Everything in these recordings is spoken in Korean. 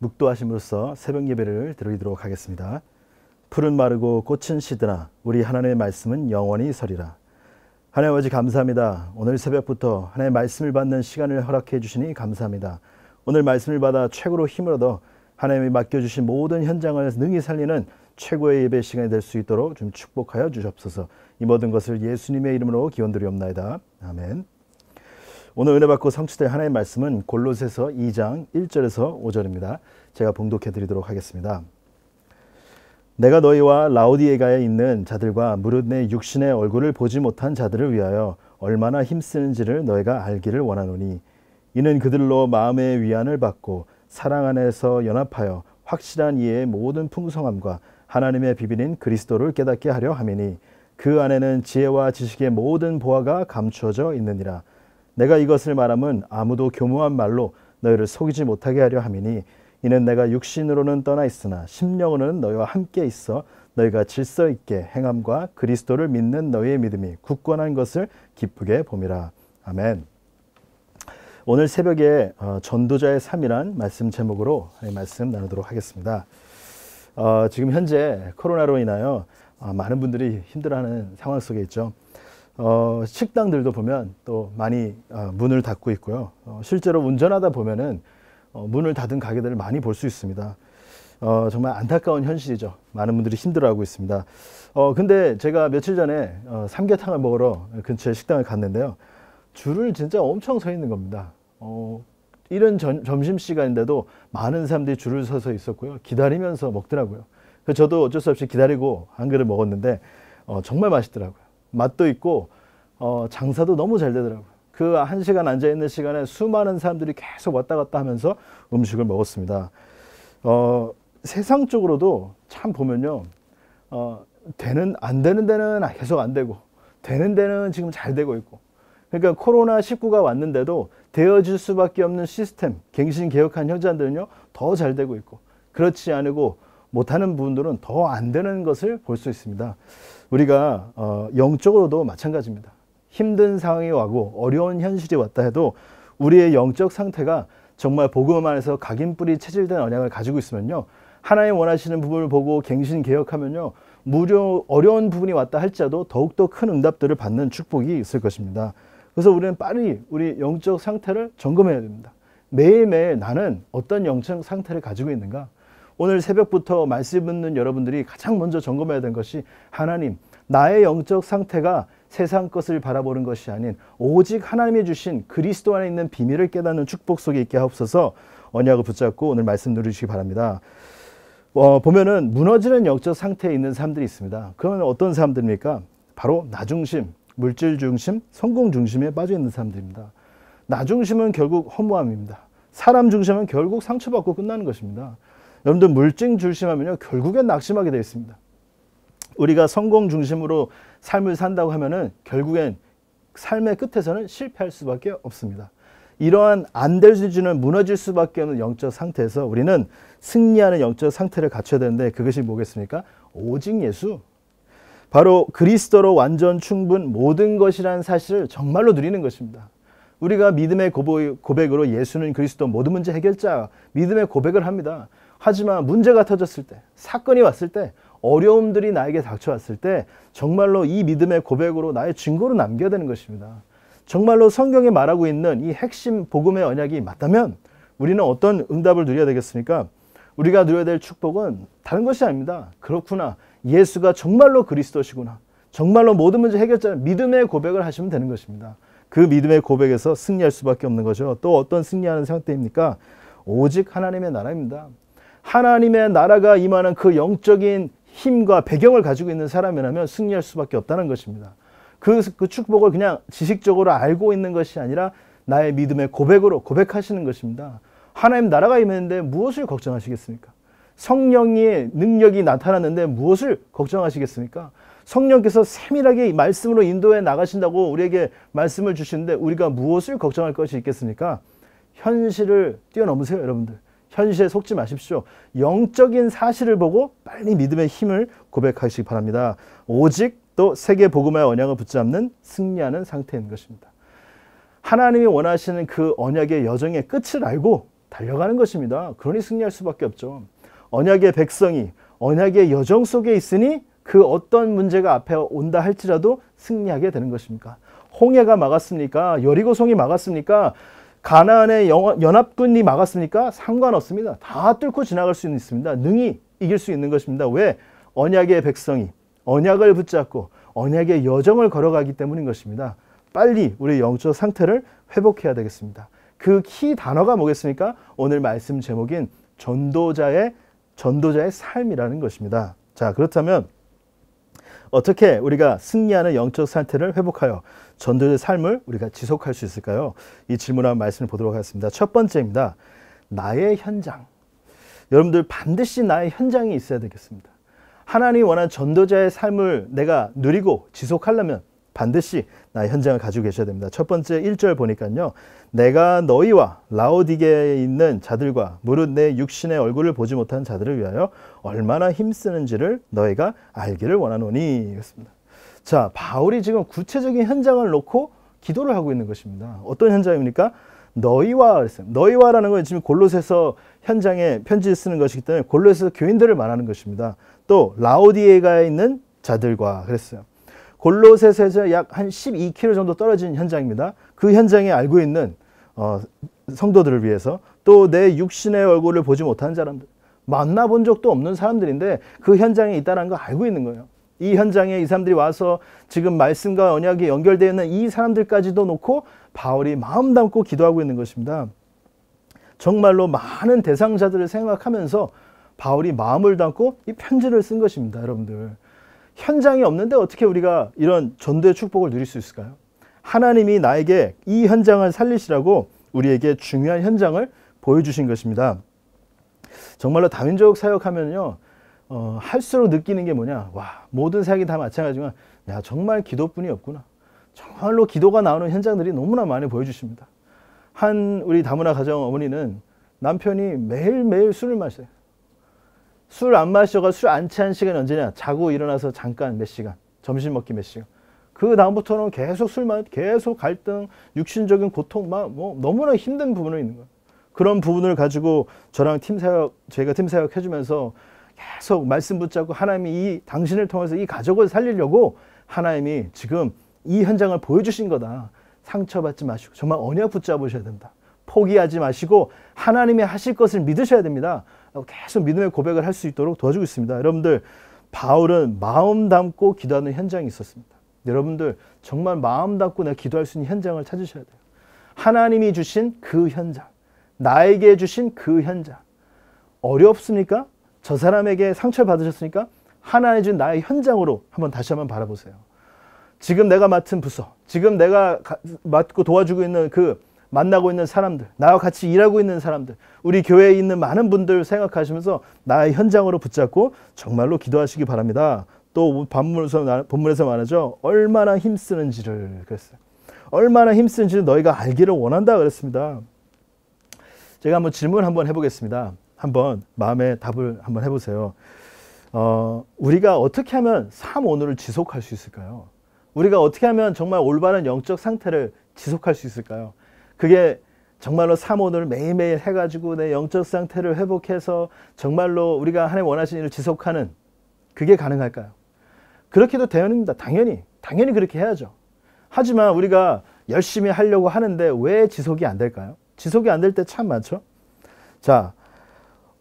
묵도하심으로써 새벽 예배를 드리도록 하겠습니다. 풀은 마르고 꽃은 시드나 우리 하나님의 말씀은 영원히 서리라. 하나님 아버지 감사합니다. 오늘 새벽부터 하나님의 말씀을 받는 시간을 허락해 주시니 감사합니다. 오늘 말씀을 받아 최고로 힘을 얻어 하나님이 맡겨주신 모든 현장을 능히 살리는 최고의 예배 시간이 될 수 있도록 좀 축복하여 주시옵소서. 이 모든 것을 예수님의 이름으로 기원드리옵나이다. 아멘. 오늘 은혜 받고 성취될 하나님의 말씀은 골로새서 2장 1절에서 5절입니다. 제가 봉독해 드리도록 하겠습니다. 내가 너희와 라오디에가에 있는 자들과 무릇 내 육신의 얼굴을 보지 못한 자들을 위하여 얼마나 힘쓰는지를 너희가 알기를 원하노니 이는 그들로 마음의 위안을 받고 사랑 안에서 연합하여 확실한 이의 모든 풍성함과 하나님의 비밀인 그리스도를 깨닫게 하려 함이니 그 안에는 지혜와 지식의 모든 보화가 감추어져 있느니라 내가 이것을 말하면 아무도 교묘한 말로 너희를 속이지 못하게 하려 함이니 이는 내가 육신으로는 떠나 있으나 심령으로는 너희와 함께 있어 너희가 질서 있게 행함과 그리스도를 믿는 너희의 믿음이 굳건한 것을 기쁘게 봄이라. 아멘. 오늘 새벽에 어, 전도자의 삶이란 말씀 제목으로 말씀 나누도록 하겠습니다. 어, 지금 현재 코로나로 인하여 아, 많은 분들이 힘들어하는 상황 속에 있죠. 어, 식당들도 보면 또 많이 어, 문을 닫고 있고요. 어, 실제로 운전하다 보면은 어, 문을 닫은 가게들을 많이 볼 수 있습니다. 어, 정말 안타까운 현실이죠. 많은 분들이 힘들어하고 있습니다. 어, 근데 제가 며칠 전에 어, 삼계탕을 먹으러 근처에 식당을 갔는데요. 줄을 진짜 엄청 서 있는 겁니다. 어, 이런 전, 점심시간인데도 많은 사람들이 줄을 서서 있었고요. 기다리면서 먹더라고요. 그래서 저도 어쩔 수 없이 기다리고 한 그릇 먹었는데 어, 정말 맛있더라고요. 맛도 있고 어, 장사도 너무 잘 되더라고요. 그 한 시간 앉아 있는 시간에 수많은 사람들이 계속 왔다 갔다 하면서 음식을 먹었습니다. 어, 세상 쪽으로도 참 보면요. 어, 되는 안 되는 데는 계속 안 되고 되는 데는 지금 잘 되고 있고 그러니까 코로나 19가 왔는데도 되어질 수밖에 없는 시스템 갱신 개혁한 현장들은요 더 잘 되고 있고 그렇지 않고 못하는 부분들은 더 안 되는 것을 볼 수 있습니다. 우리가 어, 영적으로도 마찬가지입니다. 힘든 상황이 와고 어려운 현실이 왔다 해도 우리의 영적 상태가 정말 복음 안에서 각인뿌리 체질된 언약을 가지고 있으면요. 하나의 원하시는 부분을 보고 갱신 개혁하면요. 무료 어려운 부분이 왔다 할지라도 더욱더 큰 응답들을 받는 축복이 있을 것입니다. 그래서 우리는 빨리 우리 영적 상태를 점검해야 됩니다. 매일매일 나는 어떤 영적 상태를 가지고 있는가? 오늘 새벽부터 말씀 듣는 여러분들이 가장 먼저 점검해야 된 것이 하나님, 나의 영적 상태가 세상 것을 바라보는 것이 아닌 오직 하나님이 주신 그리스도 안에 있는 비밀을 깨닫는 축복 속에 있게 하옵소서 언약을 붙잡고 오늘 말씀 누리시기 바랍니다. 어, 보면은 무너지는 영적 상태에 있는 사람들이 있습니다. 그러면 어떤 사람들입니까? 바로 나중심, 물질 중심, 성공 중심에 빠져 있는 사람들입니다. 나중심은 결국 허무함입니다. 사람 중심은 결국 상처받고 끝나는 것입니다. 여러분들 물증 중심하면요 결국엔 낙심하게 되어 있습니다. 우리가 성공 중심으로 삶을 산다고 하면은 결국엔 삶의 끝에서는 실패할 수밖에 없습니다. 이러한 안 될 수준은 무너질 수밖에 없는 영적 상태에서 우리는 승리하는 영적 상태를 갖춰야 되는데 그것이 뭐겠습니까? 오직 예수. 바로 그리스도로 완전 충분 모든 것이라는 사실을 정말로 누리는 것입니다. 우리가 믿음의 고백으로 예수는 그리스도 모든 문제 해결자 믿음의 고백을 합니다. 하지만 문제가 터졌을 때, 사건이 왔을 때, 어려움들이 나에게 닥쳐왔을 때 정말로 이 믿음의 고백으로 나의 증거로 남겨야 되는 것입니다. 정말로 성경에 말하고 있는 이 핵심 복음의 언약이 맞다면 우리는 어떤 응답을 누려야 되겠습니까? 우리가 누려야 될 축복은 다른 것이 아닙니다. 그렇구나. 예수가 정말로 그리스도시구나. 정말로 모든 문제 해결자 믿음의 고백을 하시면 되는 것입니다. 그 믿음의 고백에서 승리할 수밖에 없는 거죠. 또 어떤 승리하는 상태입니까? 오직 하나님의 나라입니다. 하나님의 나라가 임하는 그 영적인 힘과 배경을 가지고 있는 사람이라면 승리할 수밖에 없다는 것입니다. 그, 그 축복을 그냥 지식적으로 알고 있는 것이 아니라 나의 믿음의 고백으로 고백하시는 것입니다. 하나님 나라가 임했는데 무엇을 걱정하시겠습니까? 성령의 능력이 나타났는데 무엇을 걱정하시겠습니까? 성령께서 세밀하게 말씀으로 인도해 나가신다고 우리에게 말씀을 주시는데 우리가 무엇을 걱정할 것이 있겠습니까? 현실을 뛰어넘으세요, 여러분들. 현실에 속지 마십시오. 영적인 사실을 보고 빨리 믿음의 힘을 고백하시기 바랍니다. 오직 또 세계 복음의 언약을 붙잡는 승리하는 상태인 것입니다. 하나님이 원하시는 그 언약의 여정의 끝을 알고 달려가는 것입니다. 그러니 승리할 수밖에 없죠. 언약의 백성이 언약의 여정 속에 있으니 그 어떤 문제가 앞에 온다 할지라도 승리하게 되는 것입니까? 홍해가 막았습니까? 여리고성이 막았습니까? 가나안의 연합군이 막았으니까 상관없습니다. 다 뚫고 지나갈 수 있습니다. 능히 이길 수 있는 것입니다. 왜? 언약의 백성이 언약을 붙잡고 언약의 여정을 걸어가기 때문인 것입니다. 빨리 우리 영적 상태를 회복해야 되겠습니다. 그 키 단어가 뭐겠습니까? 오늘 말씀 제목인 전도자의 전도자의 삶이라는 것입니다. 자, 그렇다면 어떻게 우리가 승리하는 영적 상태를 회복하여 전도의 삶을 우리가 지속할 수 있을까요? 이 질문 한 말씀을 보도록 하겠습니다. 첫 번째입니다. 나의 현장. 여러분들 반드시 나의 현장이 있어야 되겠습니다. 하나님 원한 전도자의 삶을 내가 누리고 지속하려면 반드시 나의 현장을 가지고 계셔야 됩니다. 첫 번째 1절 보니까요. 내가 너희와 라오디게에 있는 자들과 무릇 내 육신의 얼굴을 보지 못한 자들을 위하여 얼마나 힘쓰는지를 너희가 알기를 원하노니. 그렇습니다. 자, 바울이 지금 구체적인 현장을 놓고 기도를 하고 있는 것입니다. 어떤 현장입니까? 너희와 그랬어요. 너희와라는 건 지금 골로새서 현장에 편지 쓰는 것이기 때문에 골로새서 교인들을 말하는 것입니다. 또라오디에가 있는 자들과 그랬어요. 골로새에서 약 한 12km 정도 떨어진 현장입니다. 그 현장에 알고 있는 어, 성도들을 위해서 또 내 육신의 얼굴을 보지 못한 사람들, 만나본 적도 없는 사람들인데 그 현장에 있다는 걸 알고 있는 거예요. 이 현장에 이 사람들이 와서 지금 말씀과 언약이 연결되어 있는 이 사람들까지도 놓고 바울이 마음 담고 기도하고 있는 것입니다. 정말로 많은 대상자들을 생각하면서 바울이 마음을 담고 이 편지를 쓴 것입니다, 여러분들. 현장이 없는데 어떻게 우리가 이런 전도의 축복을 누릴 수 있을까요? 하나님이 나에게 이 현장을 살리시라고 우리에게 중요한 현장을 보여주신 것입니다. 정말로 다윈족 사역하면요. 어, 할수록 느끼는 게 뭐냐. 와, 모든 사역이 다 마찬가지지만, 야, 정말 기도뿐이 없구나. 정말로 기도가 나오는 현장들이 너무나 많이 보여주십니다. 한 우리 다문화 가정 어머니는 남편이 매일매일 술을 마셔요. 술안 마셔가 술 안 취한 시간이 언제냐? 자고 일어나서 잠깐 몇 시간, 점심 먹기 몇 시간. 그 다음부터는 계속 술만, 계속 갈등, 육신적인 고통, 막 뭐 너무나 힘든 부분을 있는 거예요. 그런 부분을 가지고 저랑 팀 사역, 저희가 팀 사역 해주면서 계속 말씀 붙잡고 하나님이 이 당신을 통해서 이 가족을 살리려고 하나님이 지금 이 현장을 보여주신 거다. 상처받지 마시고 정말 언약 붙잡으셔야 된다. 포기하지 마시고 하나님이 하실 것을 믿으셔야 됩니다. 어, 계속 믿음의 고백을 할 수 있도록 도와주고 있습니다. 여러분들 바울은 마음 담고 기도하는 현장이 있었습니다. 여러분들 정말 마음 담고 내가 기도할 수 있는 현장을 찾으셔야 돼요. 하나님이 주신 그 현장, 나에게 주신 그 현장. 어렵습니까? 저 사람에게 상처를 받으셨으니까 하나님 준 나의 현장으로 한번 다시 한번 바라보세요. 지금 내가 맡은 부서, 지금 내가 맡고 도와주고 있는 그 만나고 있는 사람들, 나와 같이 일하고 있는 사람들, 우리 교회에 있는 많은 분들 생각하시면서 나의 현장으로 붙잡고 정말로 기도하시기 바랍니다. 또 본문에서, 본문에서 말하죠. 얼마나 힘쓰는지를 그랬어요. 얼마나 힘쓰는지를 너희가 알기를 원한다 그랬습니다. 제가 한번 질문 을 한번 해보겠습니다. 한번 마음에 답을 한번 해보세요. 어, 우리가 어떻게 하면 삶오늘을 지속할 수 있을까요? 우리가 어떻게 하면 정말 올바른 영적 상태를 지속할 수 있을까요? 그게 정말로 사모을 매일매일 해가지고 내 영적 상태를 회복해서 정말로 우리가 하나님 원하시는 일을 지속하는 그게 가능할까요? 그렇게도 되는다. 당연히. 당연히 그렇게 해야죠. 하지만 우리가 열심히 하려고 하는데 왜 지속이 안 될까요? 지속이 안 될 때 참 많죠. 자,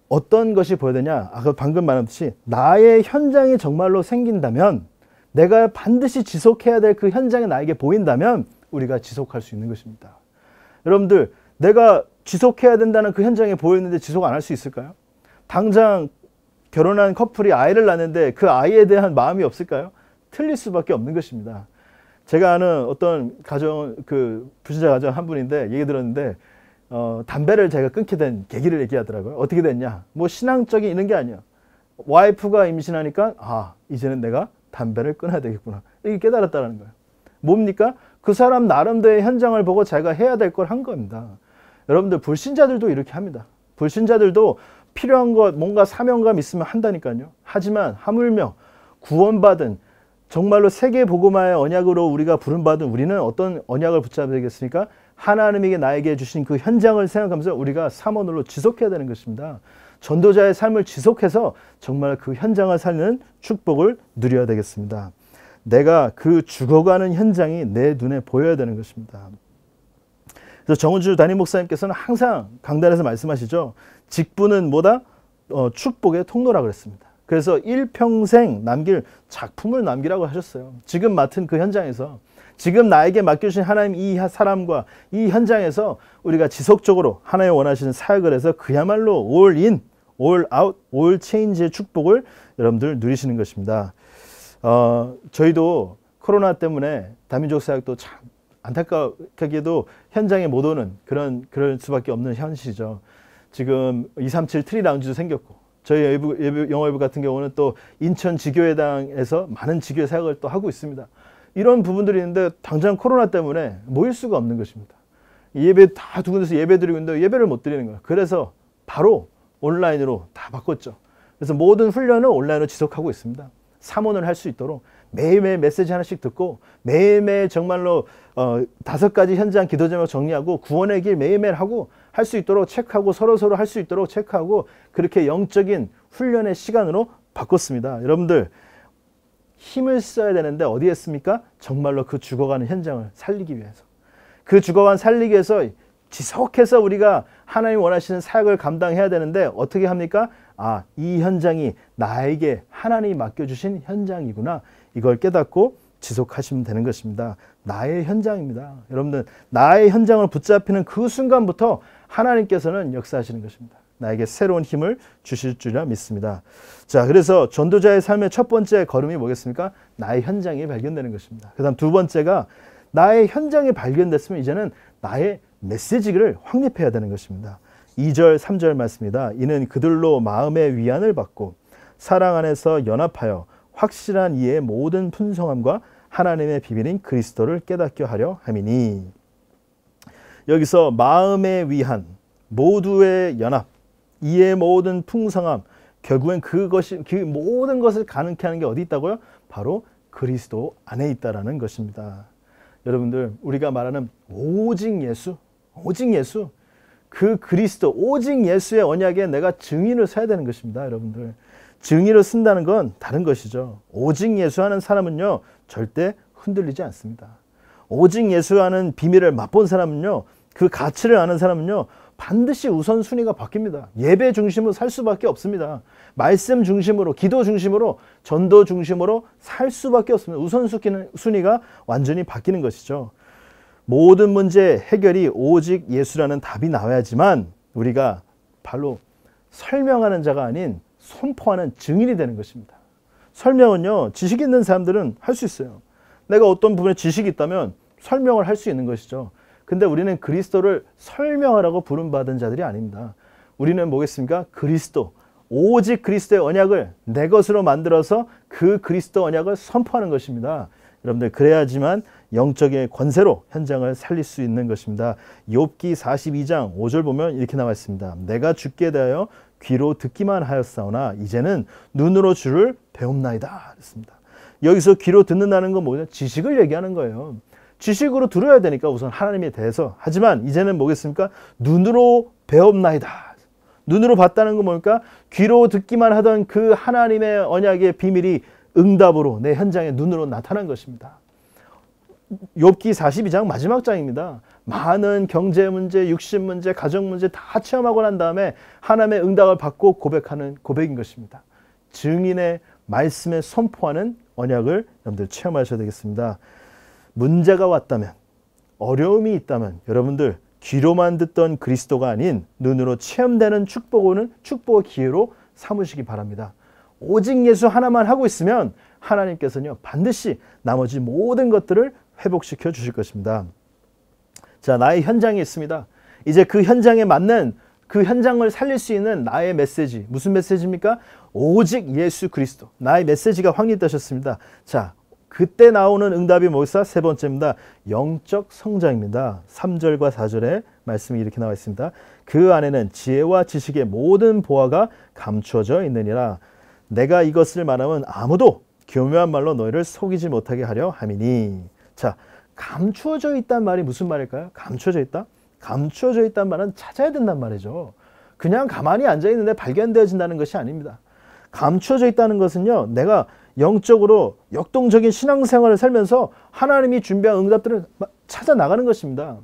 어떤 것이 보여야 아까 그 방금 말했듯이 나의 현장이 정말로 생긴다면 내가 반드시 지속해야 될 그 현장이 나에게 보인다면 우리가 지속할 수 있는 것입니다. 여러분들 내가 지속해야 된다는 그 현장에 보였는데 지속 안 할 수 있을까요? 당장 결혼한 커플이 아이를 낳는데 그 아이에 대한 마음이 없을까요? 틀릴 수밖에 없는 것입니다. 제가 아는 어떤 가정 그 부신자 가정 한 분인데 얘기 들었는데 어, 담배를 제가 끊게 된 계기를 얘기하더라고요. 어떻게 됐냐? 뭐 신앙적인 이런 게 아니야. 와이프가 임신하니까 아 이제는 내가 담배를 끊어야 되겠구나. 이게 깨달았다는 거예요. 뭡니까? 그 사람 나름대로의 현장을 보고 자기가 해야 될 걸 한 겁니다. 여러분들 불신자들도 이렇게 합니다. 불신자들도 필요한 것 뭔가 사명감 있으면 한다니까요. 하지만 하물며 구원받은 정말로 세계 보고마의 언약으로 우리가 부른받은 우리는 어떤 언약을 붙잡아야 되겠습니까? 하나님에게 나에게 주신 그 현장을 생각하면서 우리가 사원으로 지속해야 되는 것입니다. 전도자의 삶을 지속해서 정말 그 현장을 살는 리 축복을 누려야 되겠습니다. 내가 그 죽어가는 현장이 내 눈에 보여야 되는 것입니다. 그래서 정은주 담임 목사님께서는 항상 강단에서 말씀하시죠. 직분은 뭐다? 어, 축복의 통로라 그랬습니다. 그래서 일평생 남길 작품을 남기라고 하셨어요. 지금 맡은 그 현장에서 지금 나에게 맡겨주신 하나님 이 사람과 이 현장에서 우리가 지속적으로 하나님 원하시는 사역을 해서 그야말로 올인, 올아웃, 올체인지의 축복을 여러분들 누리시는 것입니다. 어, 저희도 코로나 때문에 다민족 사역도 참 안타깝게도 현장에 못 오는 그런 그럴 수밖에 없는 현실이죠. 지금 237 트리 라운지도 생겼고 저희 예부, 예부, 영어예부 같은 경우는 또 인천 지교회당에서 많은 지교회 사역을 또 하고 있습니다. 이런 부분들이 있는데 당장 코로나 때문에 모일 수가 없는 것입니다. 예배 다 두 군데서 예배 드리고 있는데 예배를 못 드리는 거예요. 그래서 바로 온라인으로 다 바꿨죠. 그래서 모든 훈련은 온라인으로 지속하고 있습니다. 삼원을 할 수 있도록 매일매일 메시지 하나씩 듣고 매일매일 정말로 어, 다섯 가지 현장 기도 제목 정리하고 구원의 길 매일매일 하고 할 수 있도록 체크하고 서로서로 할 수 있도록 체크하고 그렇게 영적인 훈련의 시간으로 바꿨습니다. 여러분들 힘을 써야 되는데 어디에 씁니까? 정말로 그 죽어가는 현장을 살리기 위해서. 그 죽어간 살리기 위해서 지속해서 우리가 하나님 원하시는 사역을 감당해야 되는데 어떻게 합니까? 아, 이 현장이 나에게 하나님이 맡겨주신 현장이구나. 이걸 깨닫고 지속하시면 되는 것입니다. 나의 현장입니다. 여러분들, 나의 현장을 붙잡히는 그 순간부터 하나님께서는 역사하시는 것입니다. 나에게 새로운 힘을 주실 줄이라 믿습니다. 자, 그래서 전도자의 삶의 첫 번째 걸음이 뭐겠습니까? 나의 현장이 발견되는 것입니다. 그 다음 두 번째가 나의 현장이 발견됐으면 이제는 나의 메시지를 확립해야 되는 것입니다. 2절, 3절 말씀입니다. 이는 그들로 마음의 위안을 받고 사랑 안에서 연합하여 확실한 이의 모든 풍성함과 하나님의 비밀인 그리스도를 깨닫게 하려 함이니 여기서 마음의 위한, 모두의 연합, 이의 모든 풍성함, 결국엔 그것이 그 모든 것을 가능케 하는 게 어디 있다고요? 바로 그리스도 안에 있다라는 것입니다. 여러분들 우리가 말하는 오직 예수, 오직 예수 그 그리스도 오직 예수의 언약에 내가 증인을 써야 되는 것입니다, 여러분들. 증인을 쓴다는 건 다른 것이죠. 오직 예수 하는 사람은요, 절대 흔들리지 않습니다. 오직 예수 하는 비밀을 맛본 사람은요, 그 가치를 아는 사람은요, 반드시 우선순위가 바뀝니다. 예배 중심으로 살 수밖에 없습니다. 말씀 중심으로, 기도 중심으로, 전도 중심으로 살 수밖에 없습니다. 우선순위가 완전히 바뀌는 것이죠. 모든 문제 해결이 오직 예수라는 답이 나와야지만 우리가 바로 설명하는 자가 아닌 선포하는 증인이 되는 것입니다. 설명은요, 지식 있는 사람들은 할 수 있어요. 내가 어떤 부분에 지식이 있다면 설명을 할 수 있는 것이죠. 근데 우리는 그리스도를 설명하라고 부름받은 자들이 아닙니다. 우리는 뭐겠습니까? 그리스도. 오직 그리스도의 언약을 내 것으로 만들어서 그 그리스도 언약을 선포하는 것입니다. 여러분들 그래야지만 영적의 권세로 현장을 살릴 수 있는 것입니다. 욥기 42장 5절 보면 이렇게 나와 있습니다. 내가 주께 대하 귀로 듣기만 하였사오나 이제는 눈으로 주를 배움나이다. 그랬습니다. 여기서 귀로 듣는다는 건 뭐냐? 지식을 얘기하는 거예요. 지식으로 들어야 되니까 우선 하나님에 대해서. 하지만 이제는 뭐겠습니까? 눈으로 배움나이다. 눈으로 봤다는 건 뭡니까? 귀로 듣기만 하던 그 하나님의 언약의 비밀이 응답으로 내 현장의 눈으로 나타난 것입니다. 욥기 42장 마지막 장입니다. 많은 경제 문제, 육신 문제, 가정 문제 다 체험하고 난 다음에 하나님의 응답을 받고 고백하는 고백인 것입니다. 증인의 말씀에 선포하는 언약을 여러분들 체험하셔야 되겠습니다. 문제가 왔다면, 어려움이 있다면 여러분들 귀로만 듣던 그리스도가 아닌 눈으로 체험되는 축복을 축복의 기회로 삼으시기 바랍니다. 오직 예수 하나만 하고 있으면 하나님께서는요, 반드시 나머지 모든 것들을 회복시켜 주실 것입니다. 자, 나의 현장이 있습니다. 이제 그 현장에 맞는 그 현장을 살릴 수 있는 나의 메시지. 무슨 메시지입니까? 오직 예수 그리스도. 나의 메시지가 확립되셨습니다. 자, 그때 나오는 응답이 뭐였어? 세 번째입니다. 영적 성장입니다. 3절과 4절에 말씀이 이렇게 나와 있습니다. 그 안에는 지혜와 지식의 모든 보화가 감추어져 있느니라. 내가 이것을 말하면 아무도 교묘한 말로 너희를 속이지 못하게 하려 함이니. 자, 감추어져 있단 말이 무슨 말일까요? 감추어져 있다? 감추어져 있단 말은 찾아야 된단 말이죠. 그냥 가만히 앉아 있는데 발견되어진다는 것이 아닙니다. 감추어져 있다는 것은요, 내가 영적으로 역동적인 신앙생활을 살면서 하나님이 준비한 응답들을 찾아 나가는 것입니다.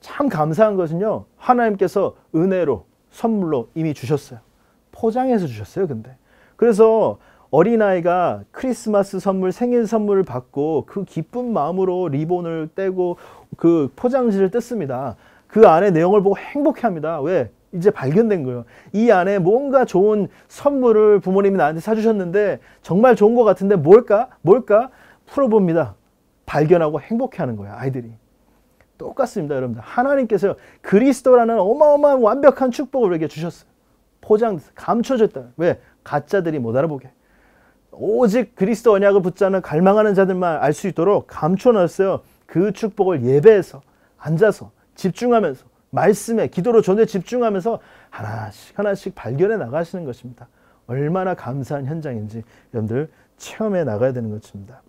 참 감사한 것은요, 하나님께서 은혜로 선물로 이미 주셨어요. 포장해서 주셨어요, 근데. 그래서 어린아이가 크리스마스 선물, 생일 선물을 받고 그 기쁜 마음으로 리본을 떼고 그 포장지를 뜯습니다. 그 안에 내용을 보고 행복해합니다. 왜? 이제 발견된 거예요. 이 안에 뭔가 좋은 선물을 부모님이 나한테 사주셨는데 정말 좋은 것 같은데 뭘까? 뭘까? 풀어봅니다. 발견하고 행복해하는 거예요 아이들이. 똑같습니다, 여러분들. 하나님께서 그리스도라는 어마어마한 완벽한 축복을 우리에게 주셨어요. 포장 감춰졌다. 왜? 가짜들이 못 알아보게 오직 그리스도 언약을 붙잡는 갈망하는 자들만 알 수 있도록 감춰놨어요. 그 축복을 예배해서 앉아서 집중하면서 말씀에 기도로 전에 집중하면서 하나씩 하나씩 발견해 나가시는 것입니다. 얼마나 감사한 현장인지 여러분들 체험해 나가야 되는 것입니다.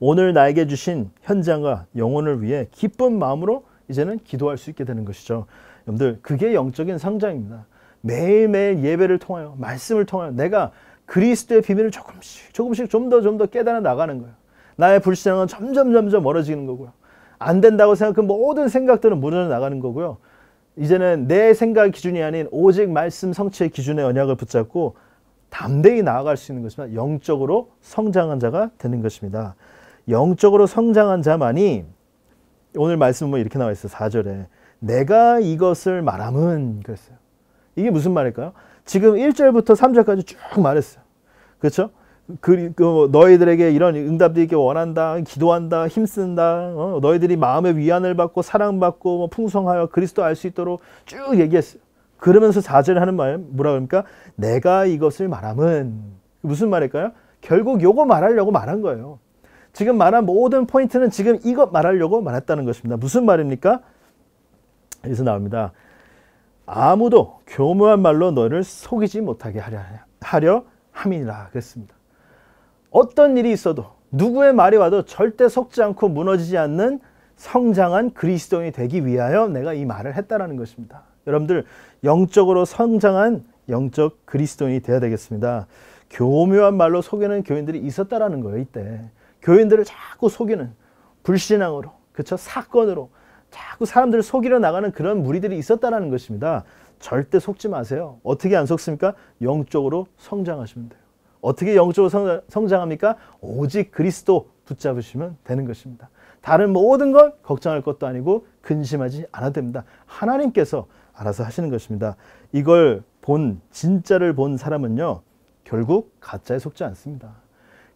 오늘 나에게 주신 현장과 영혼을 위해 기쁜 마음으로 이제는 기도할 수 있게 되는 것이죠. 여러분들 그게 영적인 성장입니다. 매일매일 예배를 통하여 말씀을 통하여 내가 그리스도의 비밀을 조금씩 조금씩 좀 더 좀 더 깨달아 나가는 거예요. 나의 불신앙은 점점 점점 멀어지는 거고요. 안 된다고 생각한 그 모든 생각들은 무너져 나가는 거고요. 이제는 내 생각 기준이 아닌 오직 말씀 성취의 기준의 언약을 붙잡고 담대히 나아갈 수 있는 것이지만 영적으로 성장한 자가 되는 것입니다. 영적으로 성장한 자만이 오늘 말씀 보면 이렇게 나와 있어요. 4절에 내가 이것을 말함은 그랬어요. 이게 무슨 말일까요? 지금 1절부터 3절까지 쭉 말했어요. 그렇죠? 그, 그, 뭐 너희들에게 이런 응답도 있게 원한다, 기도한다, 힘쓴다, 어? 너희들이 마음의 위안을 받고 사랑받고 뭐 풍성하여 그리스도 알 수 있도록 쭉 얘기했어요. 그러면서 자제 하는 말 뭐라 그럽니까? 내가 이것을 말함은 무슨 말일까요? 결국 요거 말하려고 말한 거예요. 지금 말한 모든 포인트는 지금 이것 말하려고 말했다는 것입니다. 무슨 말입니까? 여기서 나옵니다. 아무도 교묘한 말로 너를 속이지 못하게 하려, 하려 함이라 그랬습니다. 어떤 일이 있어도 누구의 말이 와도 절대 속지 않고 무너지지 않는 성장한 그리스도인이 되기 위하여 내가 이 말을 했다라는 것입니다. 여러분들 영적으로 성장한 영적 그리스도인이 되어야 되겠습니다. 교묘한 말로 속이는 교인들이 있었다라는 거예요, 이때. 교인들을 자꾸 속이는 불신앙으로, 그쵸? 사건으로, 자꾸 사람들을 속이려 나가는 그런 무리들이 있었다라는 것입니다. 절대 속지 마세요. 어떻게 안 속습니까? 영적으로 성장하시면 돼요. 어떻게 영적으로 성장, 합니까 오직 그리스도 붙잡으시면 되는 것입니다. 다른 모든 걸 걱정할 것도 아니고 근심하지 않아도 됩니다. 하나님께서 알아서 하시는 것입니다. 이걸 본 진짜를 본 사람은요. 결국 가짜에 속지 않습니다.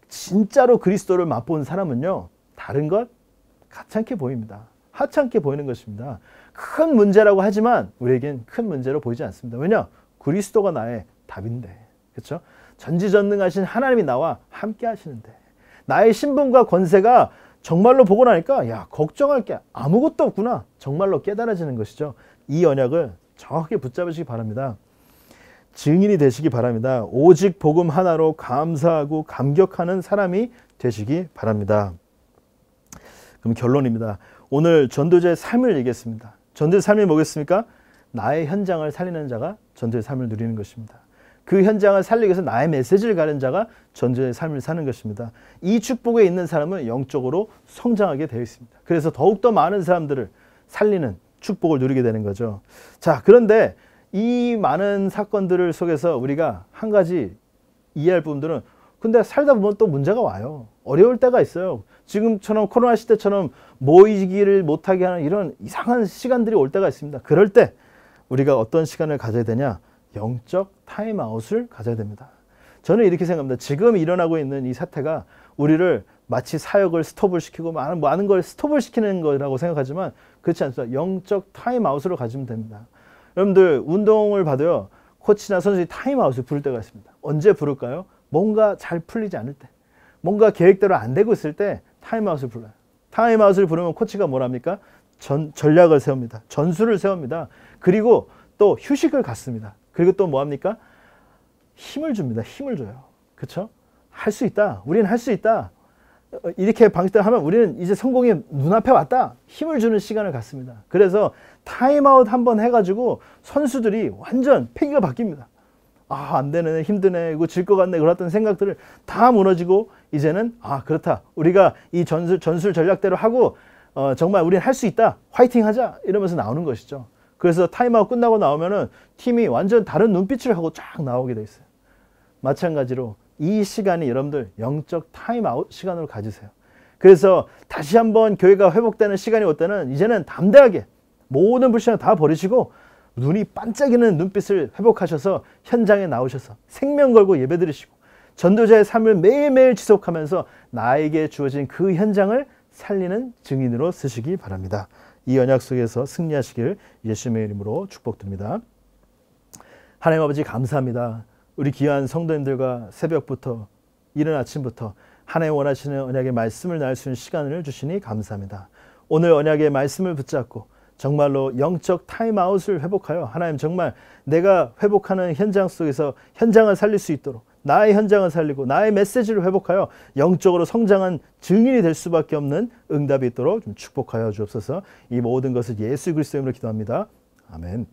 진짜로 그리스도를 맛본 사람은요. 다른 것 가찮게 보입니다. 하찮게 보이는 것입니다. 큰 문제라고 하지만 우리에겐 큰 문제로 보이지 않습니다. 왜냐? 그리스도가 나의 답인데. 그렇죠? 전지전능하신 하나님이 나와 함께 하시는데. 나의 신분과 권세가 정말로 보고 나니까 야, 걱정할 게 아무것도 없구나. 정말로 깨달아지는 것이죠. 이 언약을 정확히 붙잡으시기 바랍니다. 증인이 되시기 바랍니다. 오직 복음 하나로 감사하고 감격하는 사람이 되시기 바랍니다. 그럼 결론입니다. 오늘 전도자의 삶을 얘기했습니다. 전도의 삶이 뭐겠습니까? 나의 현장을 살리는 자가 전도의 삶을 누리는 것입니다. 그 현장을 살리기 위해서 나의 메시지를 가는 자가 전도의 삶을 사는 것입니다. 이 축복에 있는 사람은 영적으로 성장하게 되어 있습니다. 그래서 더욱더 많은 사람들을 살리는 축복을 누리게 되는 거죠. 자, 그런데 이 많은 사건들을 속에서 우리가 한 가지 이해할 부분들은 근데 살다 보면 또 문제가 와요. 어려울 때가 있어요. 지금처럼 코로나 시대처럼 모이기를 못하게 하는 이런 이상한 시간들이 올 때가 있습니다. 그럴 때 우리가 어떤 시간을 가져야 되냐? 영적 타임아웃을 가져야 됩니다. 저는 이렇게 생각합니다. 지금 일어나고 있는 이 사태가 우리를 마치 사역을 스톱을 시키고 많은 많은 걸 스톱을 시키는 거라고 생각하지만 그렇지 않습니다. 영적 타임아웃으로 가지면 됩니다. 여러분들 운동을 봐도요. 코치나 선수들이 타임아웃을 부를 때가 있습니다. 언제 부를까요? 뭔가 잘 풀리지 않을 때. 뭔가 계획대로 안 되고 있을 때 타임아웃을 불러요. 타임아웃을 부르면 코치가 뭐랍니까? 전, 전략을 세웁니다. 전술을 세웁니다. 그리고 또 휴식을 갖습니다. 그리고 또 뭐합니까? 힘을 줍니다. 힘을 줘요. 그렇죠? 할 수 있다. 우리는 할 수 있다. 이렇게 방식대로 하면 우리는 이제 성공이 눈앞에 왔다. 힘을 주는 시간을 갖습니다. 그래서 타임아웃 한번 해가지고 선수들이 완전 패기가 바뀝니다. 아, 안 되네, 힘드네, 이거 질 것 같네, 그랬던 생각들을 다 무너지고 이제는 아, 그렇다. 우리가 이 전술, 전술 전략대로 하고 어, 정말 우린할 수 있다. 화이팅 하자. 이러면서 나오는 것이죠. 그래서 타임아웃 끝나고 나오면은 팀이 완전 다른 눈빛을 하고 쫙 나오게 돼 있어요. 마찬가지로 이 시간이 여러분들 영적 타임아웃 시간으로 가지세요. 그래서 다시 한번 교회가 회복되는 시간이 올 때는 이제는 담대하게 모든 불신을 다 버리시고 눈이 반짝이는 눈빛을 회복하셔서 현장에 나오셔서 생명 걸고 예배드리시고 전도자의 삶을 매일매일 지속하면서 나에게 주어진 그 현장을 살리는 증인으로 쓰시기 바랍니다. 이 언약 속에서 승리하시길 예수님의 이름으로 축복드립니다. 하나님 아버지 감사합니다. 우리 귀한 성도님들과 새벽부터 이른 아침부터 하나님 원하시는 언약의 말씀을 나눌 수 있는 시간을 주시니 감사합니다. 오늘 언약의 말씀을 붙잡고 정말로 영적 타임아웃을 회복하여 하나님 정말 내가 회복하는 현장 속에서 현장을 살릴 수 있도록 나의 현장을 살리고 나의 메시지를 회복하여 영적으로 성장한 증인이 될 수밖에 없는 응답이 있도록 좀 축복하여 주옵소서 이 모든 것을 예수 그리스도 이름으로 기도합니다. 아멘.